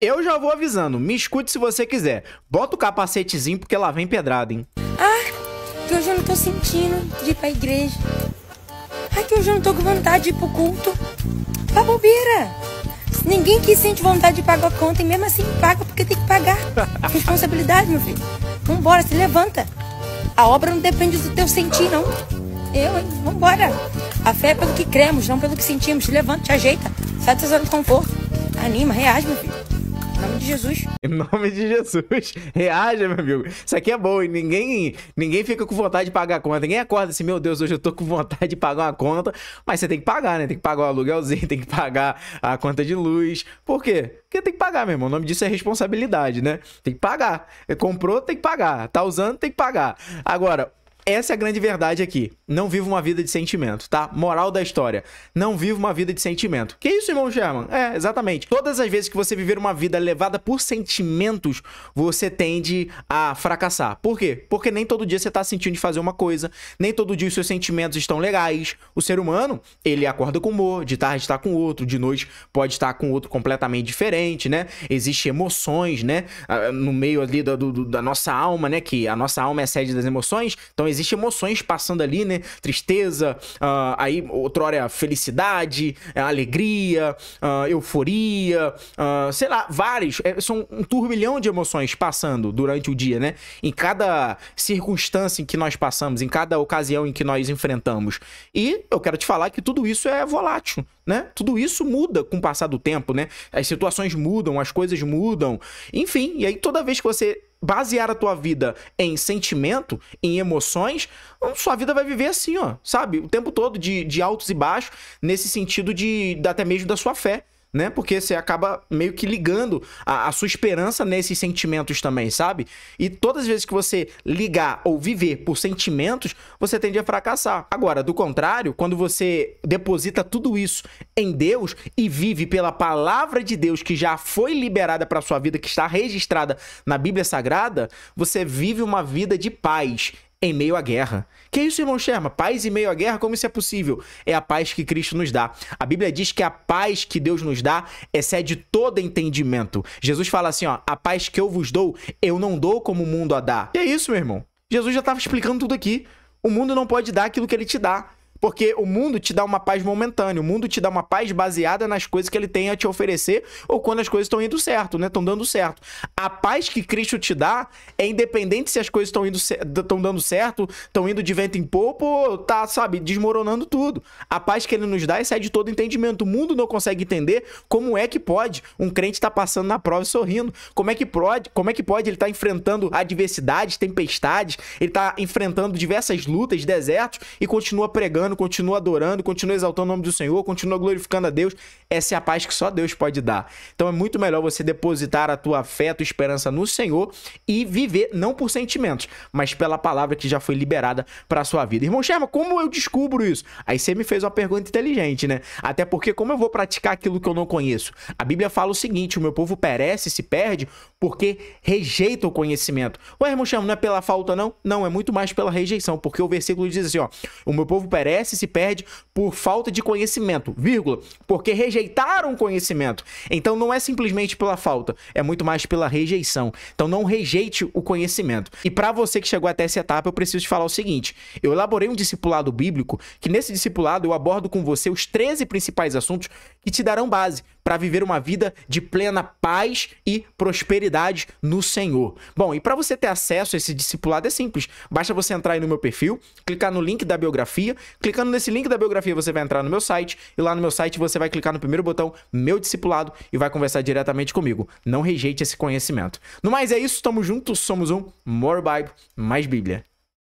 Eu já vou avisando, me escute se você quiser. Bota o capacetezinho porque lá vem pedrada, hein? Ah, que hoje eu não tô sentindo de ir pra igreja. Ai, ah, que hoje eu não tô com vontade de ir pro culto. Pra tá bobeira! Ninguém que sente vontade de pagar a conta e mesmo assim paga porque tem que pagar. Responsabilidade, meu filho. Vambora, se levanta. A obra não depende do teu sentir, não. Eu, hein? Vambora. A fé é pelo que cremos, não pelo que sentimos. Se levanta, te ajeita. Sai da tua zona de conforto. Anima, reage, meu filho. Em nome de Jesus. Em nome de Jesus. Reaja, meu amigo. Isso aqui é bom. E ninguém, ninguém fica com vontade de pagar a conta. Ninguém acorda assim, meu Deus, hoje eu tô com vontade de pagar uma conta. Mas você tem que pagar, né? Tem que pagar o aluguelzinho, tem que pagar a conta de luz. Por quê? Porque tem que pagar, meu irmão. O nome disso é responsabilidade, né? Tem que pagar. Comprou, tem que pagar. Tá usando, tem que pagar. Agora, essa é a grande verdade aqui. Não viva uma vida de sentimento, tá? Moral da história. Não viva uma vida de sentimento. Que isso, irmão Sherman? É, exatamente. Todas as vezes que você viver uma vida levada por sentimentos, você tende a fracassar. Por quê? Porque nem todo dia você tá sentindo de fazer uma coisa, nem todo dia os seus sentimentos estão legais. O ser humano, ele acorda com humor, de tarde está com outro, de noite pode estar tá com outro completamente diferente, né? Existem emoções, né? Ah, no meio ali da, do, da nossa alma, né? Que a nossa alma é sede das emoções. Então, Existem emoções passando ali, né? Tristeza, uh, aí outrora felicidade, eh, alegria, uh, euforia, uh, sei lá, vários. É, são um turbilhão de emoções passando durante o dia, né? Em cada circunstância em que nós passamos, em cada ocasião em que nós enfrentamos. E eu quero te falar que tudo isso é volátil, né? Tudo isso muda com o passar do tempo, né? As situações mudam, as coisas mudam, enfim. E aí toda vez que você basear a tua vida em sentimento, em emoções, sua vida vai viver assim, ó, sabe? O tempo todo de, de altos e baixos, nesse sentido de até mesmo da sua fé né? Porque você acaba meio que ligando a, a, sua esperança nesses sentimentos também, sabe? E todas as vezes que você ligar ou viver por sentimentos, você tende a fracassar. Agora, do contrário, quando você deposita tudo isso em Deus e vive pela palavra de Deus que já foi liberada para sua vida, que está registrada na Bíblia Sagrada, você vive uma vida de paz em meio à guerra. Que é isso, irmão Sherma? Paz em meio à guerra? Como isso é possível? É a paz que Cristo nos dá. A Bíblia diz que a paz que Deus nos dá excede todo entendimento. Jesus fala assim, ó, a paz que eu vos dou, eu não dou como o mundo a dá. Que é isso, meu irmão? Jesus já estava explicando tudo aqui. O mundo não pode dar aquilo que ele te dá. Porque o mundo te dá uma paz momentânea, o mundo te dá uma paz baseada nas coisas que ele tem a te oferecer ou quando as coisas estão indo certo, né? Estão dando certo. A paz que Cristo te dá é independente se as coisas estão indo estão dando certo, estão indo de vento em popa ou tá, sabe, desmoronando tudo. A paz que ele nos dá de todo entendimento. O mundo não consegue entender como é que pode um crente tá passando na prova e sorrindo. Como é que pode? Como é que pode ele tá enfrentando adversidades, tempestades, ele tá enfrentando diversas lutas, desertos e continua pregando continua adorando, continua exaltando o nome do Senhor, continua glorificando a Deus. Essa é a paz que só Deus pode dar. Então é muito melhor você depositar a tua fé, a tua esperança no Senhor e viver não por sentimentos, mas pela palavra que já foi liberada para sua vida. Irmão Sherman, como eu descubro isso? Aí você me fez uma pergunta inteligente, né? Até porque como eu vou praticar aquilo que eu não conheço? A Bíblia fala o seguinte: o meu povo perece, se perde porque rejeita o conhecimento. Ué, irmão Sherman, não é pela falta não? Não, é muito mais pela rejeição, porque o versículo diz assim, ó: "O meu povo perece se perde por falta de conhecimento, vírgula, porque rejeitaram conhecimento. Então não é simplesmente pela falta, é muito mais pela rejeição. Então não rejeite o conhecimento. E para você que chegou até essa etapa, eu preciso te falar o seguinte: eu elaborei um discipulado bíblico que nesse discipulado eu abordo com você os 13 principais assuntos que te darão base para viver uma vida de plena paz e prosperidade no Senhor. Bom, e para você ter acesso a esse discipulado é simples. Basta você entrar aí no meu perfil, clicar no link da biografia. Clicando nesse link da biografia, você vai entrar no meu site e lá no meu site você vai clicar no primeiro botão Meu Discipulado e vai conversar diretamente comigo. Não rejeite esse conhecimento. No mais é isso, tamo junto, somos um More Bible, mais Bíblia.